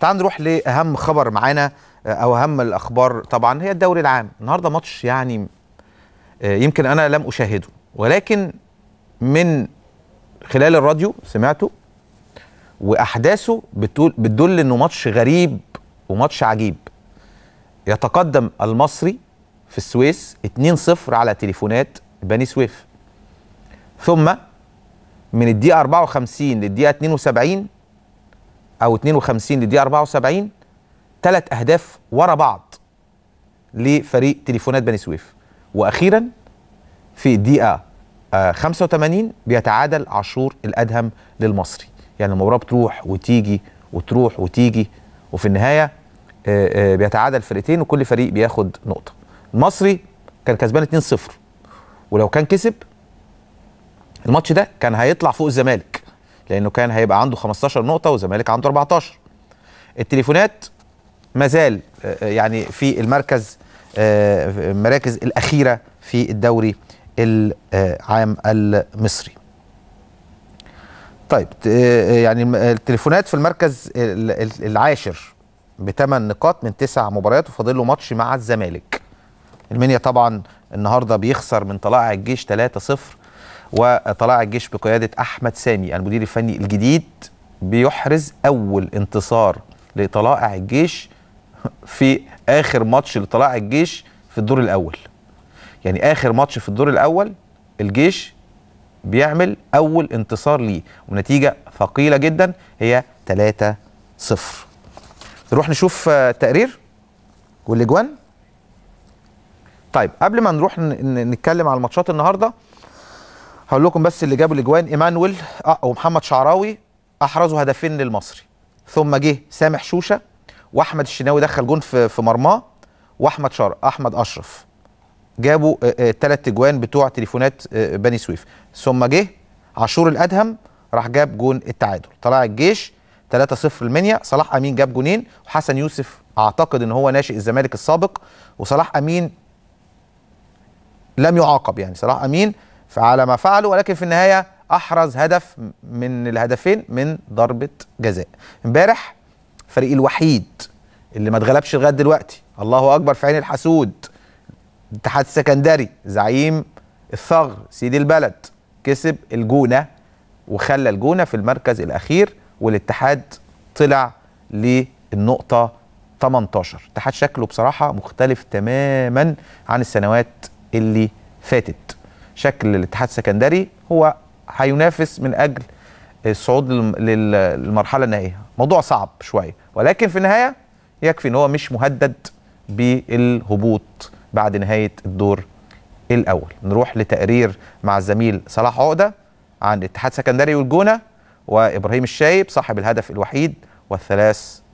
تعال نروح لاهم خبر معانا آه، او اهم الاخبار طبعا هي الدوري العام النهارده ماتش يعني آه، يمكن انا لم اشاهده ولكن من خلال الراديو سمعته واحداثه بتقول بتدل انه ماتش غريب وماتش عجيب يتقدم المصري في السويس 2-0 على تليفونات بني سويف ثم من الدقيقه 54 للدقيقه 72 او 52 للدقيقه 74 ثلاث اهداف ورا بعض لفريق تليفونات بني سويف واخيرا في الدقيقه 85 آه، بيتعادل عاشور الادهم للمصري يعني المباراه بتروح وتيجي وتروح وتيجي وفي النهايه آه، آه، بيتعادل فرقتين وكل فريق بياخد نقطه المصري كان كسبان 2-0 ولو كان كسب الماتش ده كان هيطلع فوق الزمالك لانه كان هيبقى عنده 15 نقطه والزمالك عنده 14 التليفونات ما زال آه، آه، يعني في المركز المراكز آه، الاخيره في الدوري العام المصري طيب يعني التليفونات في المركز العاشر بثمان نقاط من تسع مباريات وفاضل له ماتش مع الزمالك المنيا طبعا النهارده بيخسر من طلائع الجيش 3-0 وطلع الجيش بقيادة أحمد سامي المدير الفني الجديد بيحرز أول انتصار لطلائع الجيش في آخر ماتش لطلائع الجيش في الدور الأول يعني آخر ماتش في الدور الأول الجيش بيعمل أول انتصار ليه ونتيجة ثقيلة جدا هي 3-0 نروح نشوف آه، التقرير والأجوان طيب قبل ما نروح نتكلم على الماتشات النهارده هقول لكم بس اللي جابوا الاجوان ايمانويل اه ومحمد شعراوي احرزوا هدفين للمصري ثم جه سامح شوشه واحمد الشناوي دخل جون في في مرماه واحمد شر احمد اشرف جابوا ثلاث آه، آه، اجوان بتوع تليفونات آه، بني سويف ثم جه عاشور الادهم راح جاب جون التعادل طلع الجيش 3-0 المنيا صلاح امين جاب جونين وحسن يوسف اعتقد ان هو ناشئ الزمالك السابق وصلاح امين لم يعاقب يعني صلاح امين فعلى ما فعلوا ولكن في النهايه احرز هدف من الهدفين من ضربه جزاء امبارح الفريق الوحيد اللي ما اتغلبش لغايه دلوقتي الله اكبر في عين الحسود الاتحاد السكندري زعيم الثغر سيدي البلد كسب الجونه وخلى الجونه في المركز الاخير والاتحاد طلع للنقطه 18 الاتحاد شكله بصراحه مختلف تماما عن السنوات اللي فاتت شكل الاتحاد السكندري هو هينافس من اجل الصعود للمرحله النهائيه موضوع صعب شويه ولكن في النهايه يكفي ان هو مش مهدد بالهبوط بعد نهايه الدور الاول نروح لتقرير مع الزميل صلاح عقده عن اتحاد سكندري والجونه وابراهيم الشايب صاحب الهدف الوحيد والثلاث